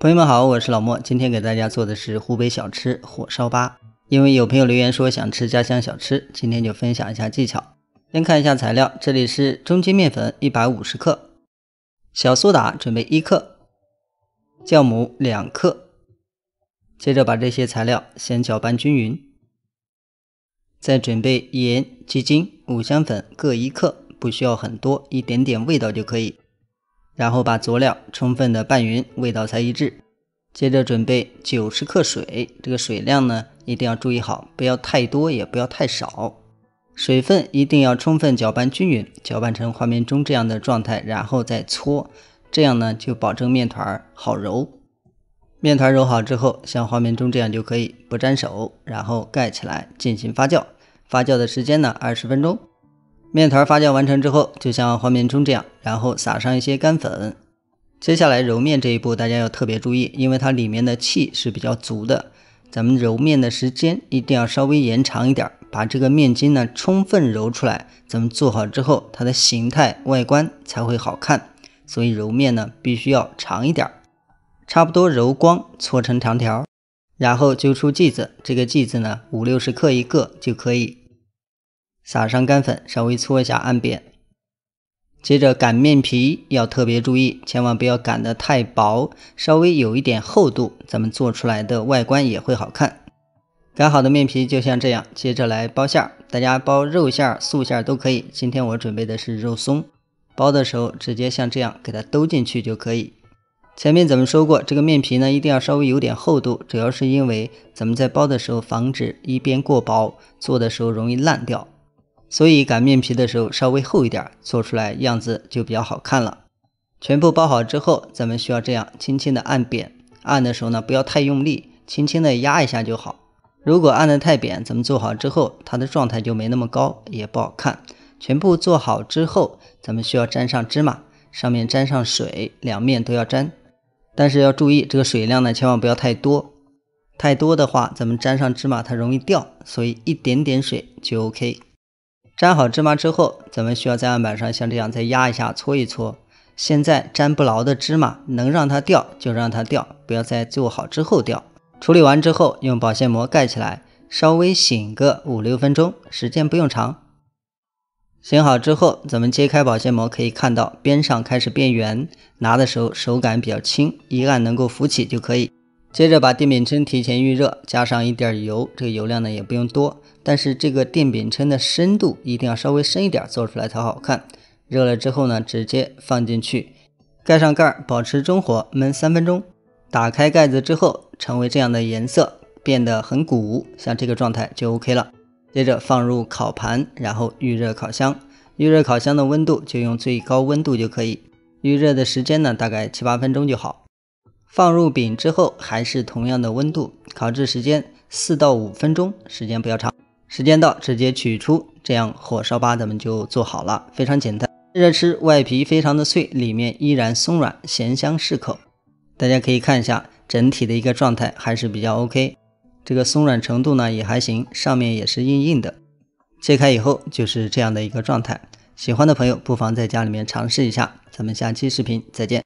朋友们好，我是老莫，今天给大家做的是湖北小吃火烧吧。因为有朋友留言说想吃家乡小吃，今天就分享一下技巧。先看一下材料，这里是中筋面粉一百五十克，小苏打准备一克，酵母两克。接着把这些材料先搅拌均匀，再准备盐、鸡精、五香粉各一克，不需要很多，一点点味道就可以。然后把佐料充分的拌匀，味道才一致。接着准备九十克水，这个水量呢一定要注意好，不要太多也不要太少。水分一定要充分搅拌均匀，搅拌成画面中这样的状态，然后再搓，这样呢就保证面团好揉。面团揉好之后，像画面中这样就可以不粘手，然后盖起来进行发酵，发酵的时间呢二十分钟。面团发酵完成之后，就像画面中这样，然后撒上一些干粉。接下来揉面这一步，大家要特别注意，因为它里面的气是比较足的，咱们揉面的时间一定要稍微延长一点，把这个面筋呢充分揉出来。咱们做好之后，它的形态外观才会好看。所以揉面呢必须要长一点，差不多揉光，搓成长条，然后揪出剂子。这个剂子呢五六十克一个就可以。撒上干粉，稍微搓一下，按扁。接着擀面皮，要特别注意，千万不要擀得太薄，稍微有一点厚度，咱们做出来的外观也会好看。擀好的面皮就像这样，接着来包馅儿，大家包肉馅儿、素馅儿都可以。今天我准备的是肉松，包的时候直接像这样给它兜进去就可以。前面咱们说过，这个面皮呢一定要稍微有点厚度，主要是因为咱们在包的时候防止一边过薄，做的时候容易烂掉。所以擀面皮的时候稍微厚一点，做出来样子就比较好看了。全部包好之后，咱们需要这样轻轻的按扁，按的时候呢不要太用力，轻轻的压一下就好。如果按得太扁，咱们做好之后它的状态就没那么高，也不好看。全部做好之后，咱们需要沾上芝麻，上面沾上水，两面都要沾。但是要注意这个水量呢，千万不要太多，太多的话咱们沾上芝麻它容易掉，所以一点点水就 OK。粘好芝麻之后，咱们需要在案板上像这样再压一下、搓一搓。现在粘不牢的芝麻，能让它掉就让它掉，不要在做好之后掉。处理完之后，用保鲜膜盖起来，稍微醒个五六分钟，时间不用长。醒好之后，咱们揭开保鲜膜，可以看到边上开始变圆，拿的时候手感比较轻，一按能够浮起就可以。接着把电饼铛提前预热，加上一点油，这个油量呢也不用多，但是这个电饼铛的深度一定要稍微深一点，做出来才好看。热了之后呢，直接放进去，盖上盖儿，保持中火焖三分钟。打开盖子之后，成为这样的颜色，变得很鼓，像这个状态就 OK 了。接着放入烤盘，然后预热烤箱，预热烤箱的温度就用最高温度就可以，预热的时间呢大概七八分钟就好。放入饼之后，还是同样的温度，烤制时间四到五分钟，时间不要长。时间到，直接取出，这样火烧巴咱们就做好了，非常简单。热吃，外皮非常的脆，里面依然松软，咸香适口。大家可以看一下整体的一个状态，还是比较 OK，这个松软程度呢也还行，上面也是硬硬的。切开以后就是这样的一个状态。喜欢的朋友不妨在家里面尝试一下，咱们下期视频再见。